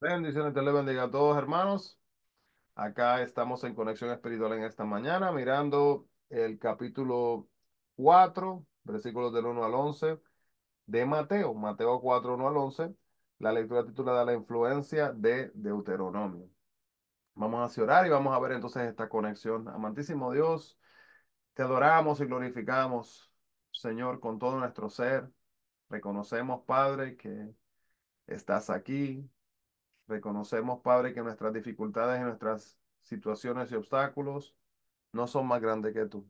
Bendiciones, te le bendiga a todos, hermanos. Acá estamos en Conexión Espiritual en esta mañana, mirando el capítulo 4, versículos del 1 al 11 de Mateo, Mateo 4, 1 al 11, la lectura titulada La influencia de Deuteronomio. Vamos a orar y vamos a ver entonces esta conexión. Amantísimo Dios, te adoramos y glorificamos, Señor, con todo nuestro ser. Reconocemos, Padre, que estás aquí, Reconocemos, Padre, que nuestras dificultades y nuestras situaciones y obstáculos no son más grandes que tú.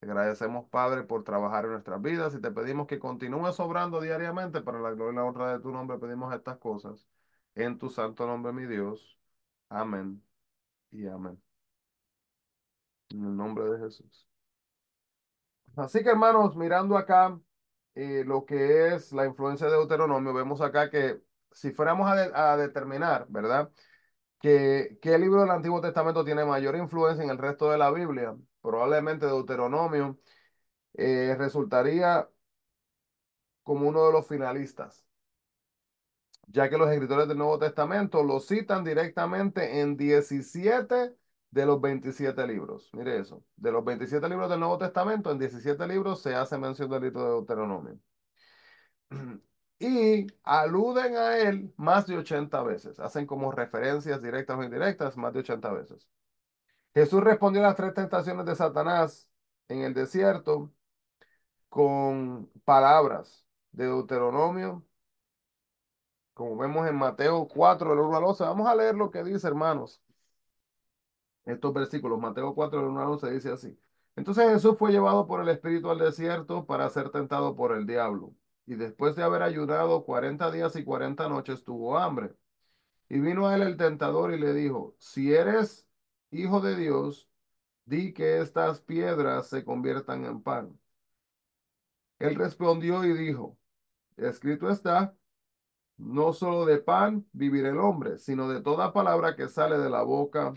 Te agradecemos, Padre, por trabajar en nuestras vidas y te pedimos que continúes sobrando diariamente para la gloria y la honra de tu nombre. Pedimos estas cosas en tu santo nombre, mi Dios. Amén y amén. En el nombre de Jesús. Así que, hermanos, mirando acá eh, lo que es la influencia de Deuteronomio, vemos acá que si fuéramos a, determinar, ¿verdad? Que, ¿Qué libro del Antiguo Testamento tiene mayor influencia en el resto de la Biblia? Probablemente Deuteronomio eh, resultaría como uno de los finalistas, ya que los escritores del Nuevo Testamento lo citan directamente en 17 de los 27 libros. Mire eso, de los 27 libros del Nuevo Testamento, en 17 libros se hace mención del libro de Deuteronomio. y aluden a él más de 80 veces. Hacen como referencias directas o indirectas más de 80 veces. Jesús respondió a las tres tentaciones de Satanás en el desierto con palabras de Deuteronomio, como vemos en Mateo 4, del 1 al 11. Vamos a leer lo que dice, hermanos. Estos versículos, Mateo 4, del 1 al 11, dice así. Entonces Jesús fue llevado por el Espíritu al desierto para ser tentado por el diablo y después de haber ayudado cuarenta días y cuarenta noches tuvo hambre. Y vino a él el tentador y le dijo, si eres hijo de Dios, di que estas piedras se conviertan en pan. Él respondió y dijo, escrito está, no solo de pan vivirá el hombre, sino de toda palabra que sale de la boca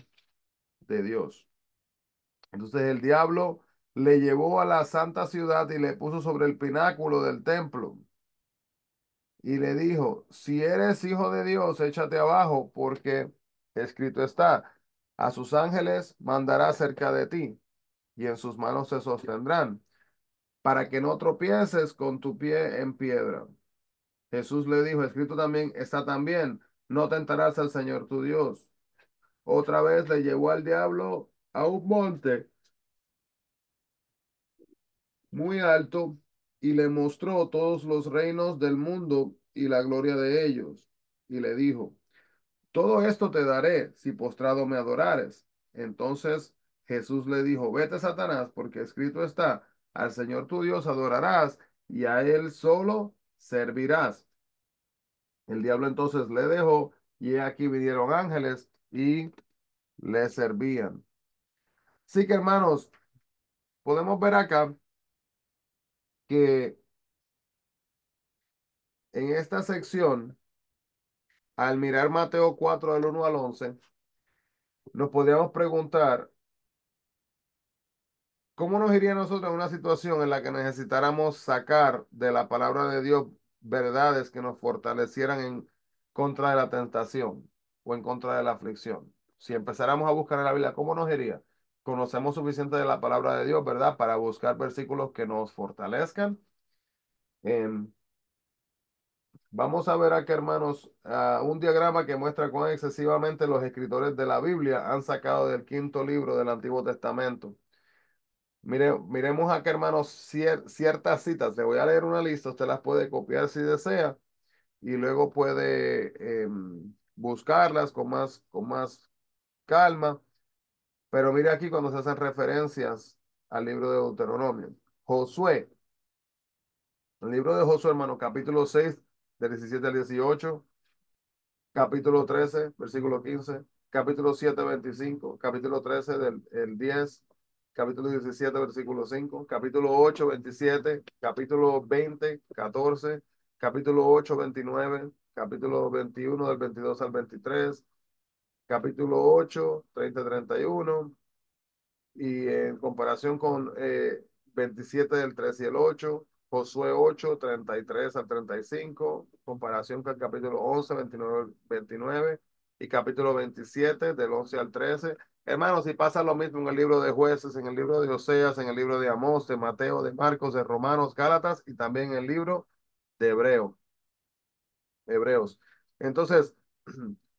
de Dios. Entonces el diablo le llevó a la santa ciudad y le puso sobre el pináculo del templo. Y le dijo, si eres hijo de Dios, échate abajo, porque escrito está, a sus ángeles mandará cerca de ti, y en sus manos se sostendrán, para que no tropieces con tu pie en piedra. Jesús le dijo, escrito también, está también, no tentarás al Señor tu Dios. Otra vez le llevó al diablo a un monte muy alto y le mostró todos los reinos del mundo y la gloria de ellos. Y le dijo, todo esto te daré si postrado me adorares. Entonces Jesús le dijo, vete Satanás, porque escrito está, al Señor tu Dios adorarás y a él solo servirás. El diablo entonces le dejó y aquí vinieron ángeles y le servían. Así que hermanos, podemos ver acá en esta sección, al mirar Mateo 4 del 1 al 11, nos podríamos preguntar, ¿cómo nos iría nosotros en una situación en la que necesitáramos sacar de la palabra de Dios verdades que nos fortalecieran en contra de la tentación o en contra de la aflicción? Si empezáramos a buscar en la Biblia, ¿cómo nos iría? conocemos suficiente de la palabra de Dios, ¿verdad? Para buscar versículos que nos fortalezcan. Em, vamos a ver aquí hermanos, ah, un diagrama que muestra cuán excesivamente los escritores de la Biblia han sacado del quinto libro del Antiguo Testamento. Mire, miremos aquí hermanos, ciertas citas. Le voy a leer una lista, usted las puede copiar si desea y luego puede em, buscarlas con más, con más calma. Pero mira aquí cuando se hacen referencias al libro de Deuteronomio. Josué. El libro de Josué, hermano, capítulo 6, del 17 al 18. Capítulo 13, versículo 15. Capítulo 7, 25. Capítulo 13, del 10. Capítulo 17, versículo 5. Capítulo 8, 27. Capítulo 20, 14. Capítulo 8, 29. Capítulo 21, del 22 al 23 capítulo 8, 30-31, y en comparación con 27 eh, del 3 y el 8, Josué 8, 33 al 35, comparación con el capítulo 11, 29, 29 y capítulo 27 del 11 al 13. Hermanos, si pasa lo mismo en el libro de jueces, en el libro de Oseas, en el libro de Amós, de Mateo, de Marcos, de Romanos, Gálatas y también en el libro de Hebreos. Hebreos. Entonces,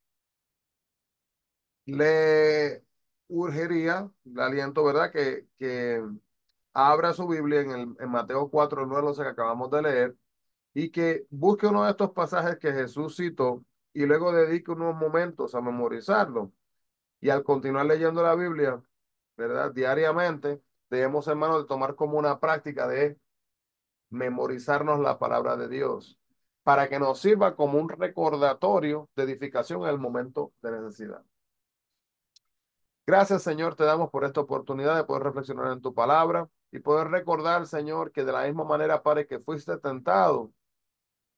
le urgería, le aliento, ¿verdad? Que, que abra su Biblia en, Mateo 4, 9, 11 que acabamos de leer, y que busque uno de estos pasajes que Jesús citó y luego dedique unos momentos a memorizarlo. Y al continuar leyendo la Biblia, ¿verdad? Diariamente, debemos, hermanos, de tomar como una práctica de memorizarnos la palabra de Dios para que nos sirva como un recordatorio de edificación en el momento de necesidad. Gracias, Señor, te damos por esta oportunidad de poder reflexionar en tu palabra y poder recordar, Señor, que de la misma manera, Padre, que fuiste tentado,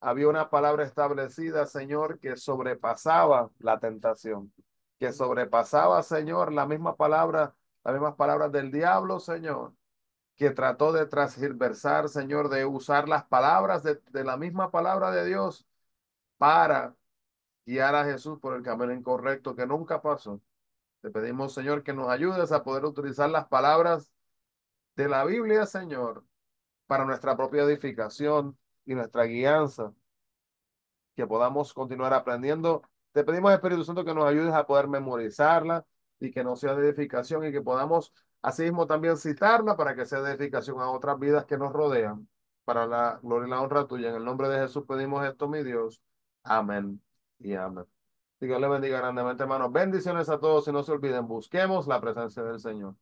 había una palabra establecida, Señor, que sobrepasaba la tentación, que sobrepasaba, Señor, la misma palabra, las mismas palabras del diablo, Señor, que trató de transversar, Señor, de usar las palabras de, de la misma palabra de Dios para guiar a Jesús por el camino incorrecto que nunca pasó. Te pedimos, Señor, que nos ayudes a poder utilizar las palabras de la Biblia, Señor, para nuestra propia edificación y nuestra guianza. Que podamos continuar aprendiendo. Te pedimos, Espíritu Santo, que nos ayudes a poder memorizarla y que no sea de edificación y que podamos mismo también citarla para que sea de edificación a otras vidas que nos rodean. Para la gloria y la honra tuya. En el nombre de Jesús pedimos esto, mi Dios. Amén y amén. Dios le bendiga grandemente, hermanos. Bendiciones a todos y no se olviden, busquemos la presencia del Señor.